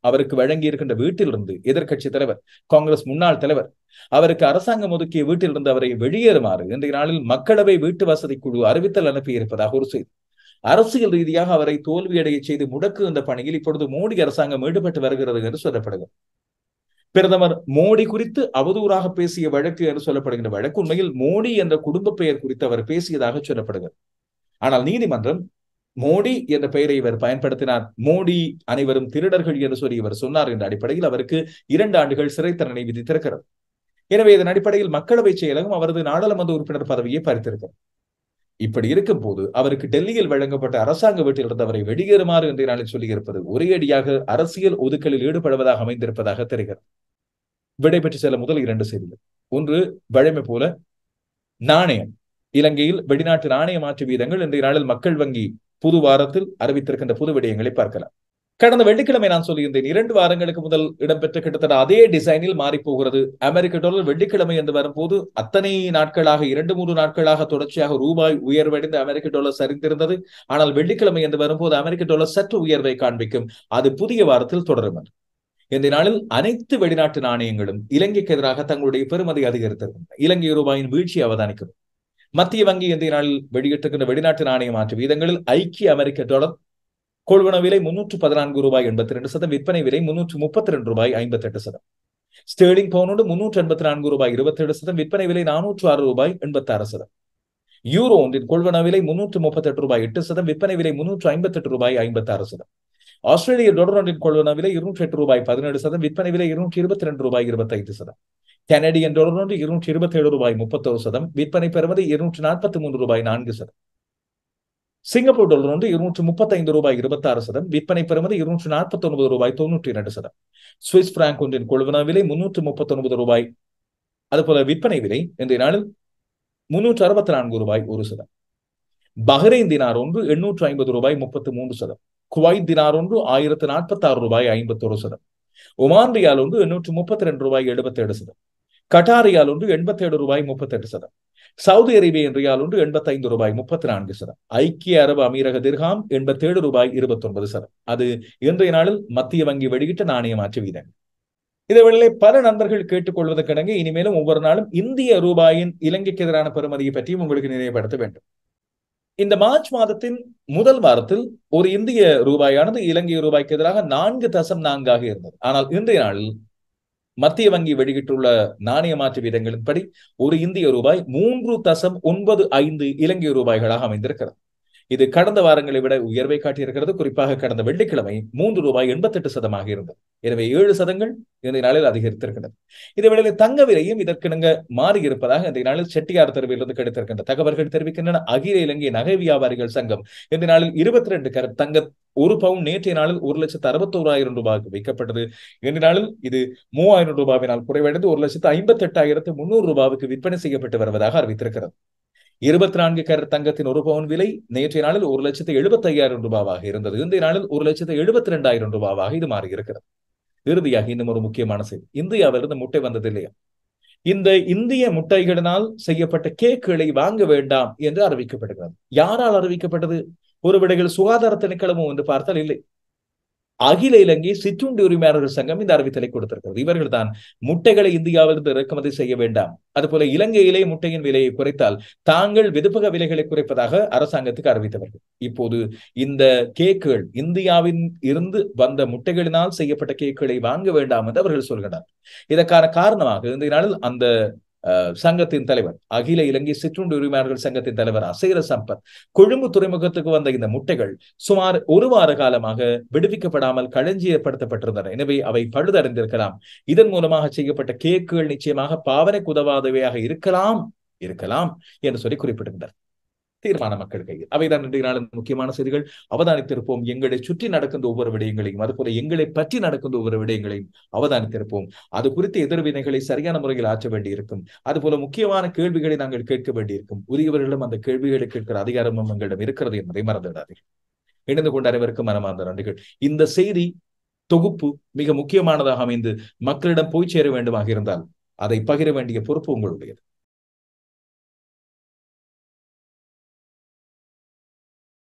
அவருக்கு வழங்கி இருக்கின்ற வீட்டிலிருந்து எதிர்கட்சி தலைவர் காங்கிரஸ் முன்னாள் தலைவர் அவருக்கு அரசாங்கம் ஒதுக்கிய வீட்டிலிருந்து அவரை வெளியேறுமாறு இன்றைய நாளில் மக்களவை வீட்டு வசதி குழு அறிவித்தல் அனுப்பி இருப்பதாக ஒரு செய்தி அரசியல் ரீதியாக அவரை தோல்வியடைய செய்து முடக்கு இந்த பணியில் இப்பொழுது மோடி அரசாங்கம் ஈடுபட்டு வருகிறது என்று சொல்லப்படுகிறது பிரதமர் மோடி குறித்து அவதூறாக பேசிய வழக்கு என்று சொல்லப்படுகின்ற வழக்கு உண்மையில் மோடி என்ற குடும்ப பெயர் குறித்து அவர் பேசியதாக சொல்லப்படுகிறது ஆனால் நீதிமன்றம் மோடி என்ற பெயரை இவர் பயன்படுத்தினார் மோடி அனைவரும் திருடர்கள் என்று சொல்லி இவர் சொன்னார் என்ற அடிப்படையில் அவருக்கு இரண்டு ஆண்டுகள் சிறை தண்டனை விதித்திருக்கிறது எனவே இதன் அடிப்படையில் மக்களவை செயலகம் அவரது நாடாளுமன்ற உறுப்பினர் பதவியை பறித்திருக்கிறது இப்படி இருக்கும் போது அவருக்கு டெல்லியில் வழங்கப்பட்ட அரசாங்க வீட்டில் இருந்து அவரை வெளியேறுமாறு என்று நாளில் சொல்லியிருப்பது அடியாக அரசியல் ஒதுக்கலில் ஈடுபடுவதாக அமைந்திருப்பதாக தெரிகிறது விடைபெற்று செல்ல முதல் இரண்டு செய்திகள் ஒன்று வழமை போல நாணயம் இலங்கையில் வெளிநாட்டு நாணய மாற்று வீதங்கள் இன்றைய நாளில் மக்கள் வங்கி புது வாரத்தில் அறிவித்திருக்கின்ற புது விடயங்களை பார்க்கலாம் கடந்த வெள்ளிக்கிழமை நான் சொல்லியிருந்தேன் இரண்டு வாரங்களுக்கு முதல் இடம்பெற்ற கிட்டத்தட்ட அதே டிசைனில் மாறி போகிறது அமெரிக்க டாலர் வெள்ளிக்கிழமை என்று வரும்போது அத்தனை நாட்களாக இரண்டு மூன்று நாட்களாக தொடர்ச்சியாக ரூபாய் உயர்வடைந்து அமெரிக்க டாலர் சரிந்திருந்தது ஆனால் வெள்ளிக்கிழமை என்று வரும்போது அமெரிக்க டாலர் சற்று உயர்வை காண்பிக்கும் அது புதிய வாரத்தில் தொடரும் இந்த நாளில் அனைத்து வெளிநாட்டு நாணயங்களும் இலங்கைக்கு எதிராக தங்களுடைய பெருமதி அதிகரித்திருக்கின்றன இலங்கை ரூபாயின் வீழ்ச்சி அவதானிக்கும் மத்திய வங்கி இந்திய நாளில் வெளியிட்டிருக்கின்ற வெளிநாட்டு நாணய மாற்று வீதங்களில் ஐக்கிய அமெரிக்க டாலர் கொள்வன விலை முன்னூற்று பதினான்கு ரூபாய் எண்பத்தி ரெண்டு சதம் விற்பனை விலை முன்னூற்று முப்பத்தி ரெண்டு ரூபாய் ஐம்பத்தி எட்டு சதம் ஸ்டேலிங் பவுனோடு முன்னூற்று எண்பத்தி நான்கு ரூபாய் இருபத்தி ஏழு சதம் விற்பனை விலை நானூற்று ஆறு ரூபாய் எண்பத்தி ஆறு சதம் யூரோ ஒன்றின் கொள்வன விலை முன்னூற்று முப்பத்தி எட்டு ரூபாய் எட்டு சதம் விற்பனை விலை முன்னூற்று ஐம்பத்தி எட்டு ரூபாய் ஐம்பத்தி ஆறு சதம் ஆஸ்திரேலிய டொலர் ஒன்றின் கொள்வன விலை இருநூற்றி எட்டு ரூபாய் பதினேழு சதம் விற்பனை விலை இருநூற்றி இருபத்தி ரெண்டு ரூபாய் இருபத்தைந்து சதம் கனடியன் டொலர் ஒன்று இருநூற்றி இருபத்தி ஏழு ரூபாய் முப்பத்தொரு சதம் விற்பனை பெறுவது இருநூற்றி நாற்பத்தி மூன்று ரூபாய் நான்கு சதம் சிங்கப்பூர் டொலர் ஒன்று இருநூற்றி முப்பத்தைந்து ரூபாய் இருபத்தாறு சதம் விற்பனை பெறுவது இருநூற்றி நாற்பத்தி ஒன்பது ரூபாய் தொண்ணூற்றி இரண்டு சதம் சுவிஸ் பிராங்க் ஒன்றின் கொள்வன விலை முன்னூற்றி முப்பத்தி ஒன்பது ரூபாய் அதுபோல விற்பனை விலை இன்றைய நாளில் முன்னூற்று அறுபத்தி நான்கு ரூபாய் ஒரு சதம் பஹ்ரைன் தினார் ஒன்று எண்ணூற்று ஐம்பது ரூபாய் முப்பத்தி மூன்று சதம் குவைத் தினார் ஒன்று ஆயிரத்து நாற்பத்தி ஆறு ரூபாய் ஐம்பத்தொரு சதம் ஒமான் ரியால் ஒன்று எண்ணூற்று முப்பத்தி ரெண்டு ரூபாய் எழுபத்தேழு சதம் கட்டாரியால் ஒன்று எண்பத்தேழு ரூபாய் முப்பத்தெட்டு சதம் சவுதி அரேபியன் ரியால் ஒன்று எண்பத்தைந்து ரூபாய் முப்பத்தி நான்கு சதம் ஐக்கிய அரபு அமீரக திர்காம் எண்பத்தேழு ரூபாய் இருபத்தொன்பது சதம் அது இன்றைய நாளில் மத்திய வங்கி வெளியிட்ட நாணய மாற்று வீதங்கள் இதை வேளையிலே பல நண்பர்கள் கேட்டுக்கொள்வதற்கிணங்க இனிமேலும் ஒவ்வொரு நாளும் இந்திய ரூபாயின் இலங்கைக்கு எதிரான பெறுமதியை பற்றியும் உங்களுக்கு நினைவுபடுத்த வேண்டும் இந்த மார்ச் மாதத்தின் முதல் வாரத்தில் ஒரு இந்திய ரூபாயானது இலங்கை ரூபாய்க்கு எதிராக நான்கு தசம் நான்காக இருந்தது ஆனால் இன்றைய நாளில் மத்திய வங்கி வெளியிட்டுள்ள நாணய மாற்று வீதங்களின்படி ஒரு இந்திய ரூபாய் மூன்று தசம் ஒன்பது ஐந்து இலங்கை ரூபாய்களாக அமைந்திருக்கிறது இது கடந்த வாரங்களை விட உயர்வை காட்டியிருக்கிறது குறிப்பாக கடந்த வெள்ளிக்கிழமை மூன்று ரூபாய் எண்பத்தெட்டு சதமாக இருந்தது எனவே ஏழு சதங்கள் இந்த நாளில் அதிகரித்திருக்கிறது இதேவேளை தங்க விலையும் இதற்கிணங்க மாறி இருப்பதாக இந்த நாளில் செட்டியார் தெருவிலிருந்து கிடைத்திருக்கின்ற தகவல்கள் தெரிவிக்கின்றன அகில இலங்கை நகை வியாபாரிகள் சங்கம் இந்த நாளில் இருபத்தி ரெண்டு கரட் தங்க ஒரு பவுன் நேற்றைய நாளில் ஒரு லட்சத்து அறுபத்தோராயிரம் ரூபாய்க்கு வைக்கப்பட்டது இன்றைய நாளில் இது மூவாயிரம் ரூபாயினால் குறைவடைந்து ஒரு லட்சத்து ஐம்பத்தி எட்டாயிரத்து முன்னூறு ரூபாய்க்கு விற்பனை செய்யப்பட்டு வருவதாக அறிவித்திருக்கிறது இருபத்தி நான்கு கேரட் தங்கத்தின் ஒரு பவுன் விலை நேற்றைய நாளில் ஒரு லட்சத்து எழுபத்தி ஐயாயிரம் ரூபாவாக இருந்தது இன்றைய நாளில் ஒரு லட்சத்து எழுபத்தி ரெண்டாயிரம் ரூபாவாக இது மாறி இருக்கிறது இறுதியாக இன்னும் ஒரு முக்கியமான செய்தி இந்தியாவிலிருந்து முட்டை வந்தது இல்லையா இந்த இந்திய முட்டைகளினால் செய்யப்பட்ட கேக்குகளை வாங்க வேண்டாம் என்று அறிவிக்கப்படுகிறது யாரால் அறிவிக்கப்பட்டது ஒரு விடைகள் சுகாதார திணைக்களமும் என்று பார்த்தால் இல்லை அகில இலங்கை சிற்றுண்டி உரிமையாளர்கள் சங்கம் இந்த அறிவித்தலை கொடுத்திருக்கிறது இவர்கள் தான் முட்டைகளை இந்தியாவிலிருந்து இறக்குமதி செய்ய வேண்டாம் அதுபோல இலங்கையிலே முட்டையின் விலையை குறைத்தால் தாங்கள் விதுப்பக விலைகளை குறைப்பதாக அரசாங்கத்துக்கு அறிவித்தவர்கள் இப்போது இந்த கேக்குகள் இந்தியாவின் இருந்து வந்த முட்டைகளினால் செய்யப்பட்ட கேக்குகளை வாங்க வேண்டாம் என்று அவர்கள் சொல்கிறார் இதற்கான காரணமாக இந்த நாளில் அந்த சங்கத்தின் தலைவர் அகில இலங்கை சிற்றுண்டு உரிமையாளர்கள் சங்கத்தின் தலைவர் அசைர சம்பத் கொழும்பு துறைமுகத்துக்கு வந்த இந்த முட்டைகள் சுமார் ஒரு வார காலமாக விடுவிக்கப்படாமல் களஞ்சியப்படுத்தப்பட்டிருந்தன எனவே அவை பழுதடைந்திருக்கலாம் இதன் மூலமாக செய்யப்பட்ட கேக்குகள் நிச்சயமாக பாவனைக்கு உதவாதவையாக இருக்கலாம் இருக்கலாம் என்று சொல்லி குறிப்பிட்டிருந்தார் தீர்மான மக்கள் கையில் அவைதான் இன்றைய நாளின் முக்கியமான செய்திகள் அவதானித்திருப்போம் எங்களை சுற்றி நடக்கின்ற ஒவ்வொரு விடயங்களையும் அதுபோல எங்களை பற்றி நடக்கின்ற ஒவ்வொரு விடயங்களையும் அவதானித்திருப்போம் அது குறித்த எதிர்வினைகளை சரியான முறையில் ஆற்ற வேண்டியிருக்கும் அதுபோல முக்கியமான கேள்விகளை நாங்கள் கேட்க வேண்டியிருக்கும் உரியவர்களும் அந்த கேள்விகளை கேட்கிற அதிகாரமும் எங்களிடம் இருக்கிறது என்பதை மறந்துவிடாதீர்கள் இணைந்து கொண்ட அனைவருக்கும் மனமார்ந்த நன்றிகள் இந்த செய்தி தொகுப்பு மிக முக்கியமானதாக அமைந்து மக்களிடம் போய் சேர வேண்டுமாக இருந்தால் அதை பகிர வேண்டிய பொறுப்பு உங்களுடையது